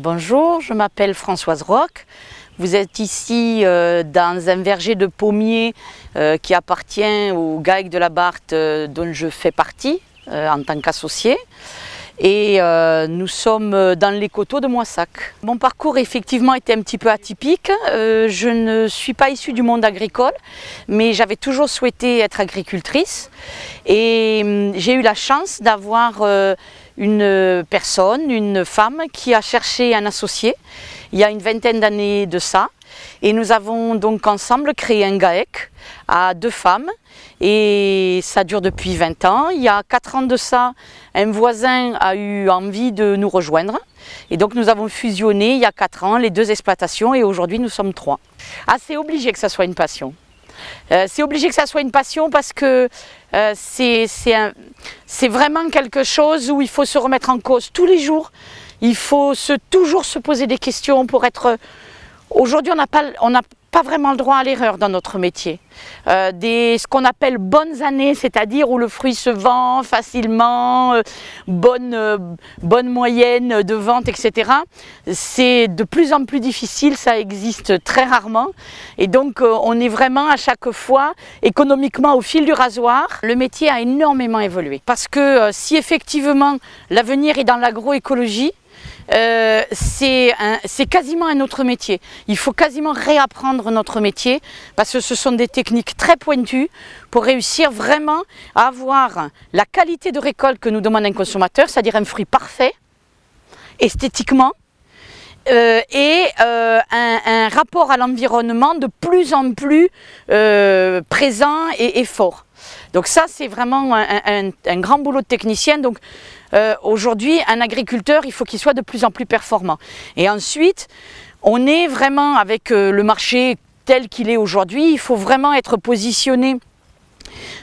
Bonjour, je m'appelle Françoise Roch. Vous êtes ici euh, dans un verger de pommiers euh, qui appartient au Gaïc de la Barthe euh, dont je fais partie en tant qu'associé. Et nous sommes dans les coteaux de Moissac. Mon parcours effectivement était un petit peu atypique. je ne suis pas issue du monde agricole, mais j'avais toujours souhaité être agricultrice. Et hum, j'ai eu la chance d'avoir une personne, une femme qui a cherché un associé il y a une vingtaine d'années de ça. Et nous avons donc ensemble créé un GAEC à deux femmes et ça dure depuis 20 ans. Il y a 4 ans de ça, un voisin a eu envie de nous rejoindre et donc nous avons fusionné il y a 4 ans les deux exploitations et aujourd'hui nous sommes trois. Assez obligé que ça soit une passion. Euh, c'est obligé que ça soit une passion parce que euh, c'est vraiment quelque chose où il faut se remettre en cause tous les jours. Il faut se, toujours se poser des questions pour être Aujourd'hui, on n'a pas, vraiment le droit à l'erreur dans notre métier. Euh, des, ce qu'on appelle bonnes années, c'est-à-dire où le fruit se vend facilement, euh, bonne, euh, bonne moyenne de vente, etc. C'est de plus en plus difficile, ça existe très rarement. Et donc on est vraiment à chaque fois économiquement au fil du rasoir. Le métier a énormément évolué. Parce que si effectivement l'avenir est dans l'agroécologie, euh, c'est quasiment un autre métier. Il faut quasiment réapprendre notre métier parce que ce sont des techniques très pointues pour réussir vraiment à avoir la qualité de récolte que nous demande un consommateur, c'est-à-dire un fruit parfait, esthétiquement, euh, et euh, un, rapport à l'environnement de plus en plus présent et, fort. Donc ça, c'est vraiment un, grand boulot de technicien. Donc euh, aujourd'hui, un agriculteur, il faut qu'il soit de plus en plus performant. Et ensuite, on est vraiment avec euh, le marché tel qu'il est aujourd'hui, il faut vraiment être positionné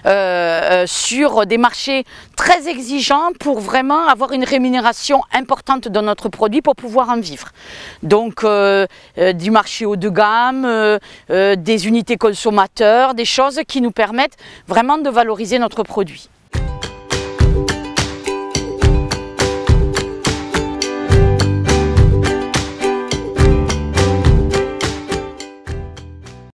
euh, sur des marchés très exigeants pour vraiment avoir une rémunération importante de notre produit pour pouvoir en vivre. Donc du marché haut de gamme, des unités consommateurs, des choses qui nous permettent vraiment de valoriser notre produit.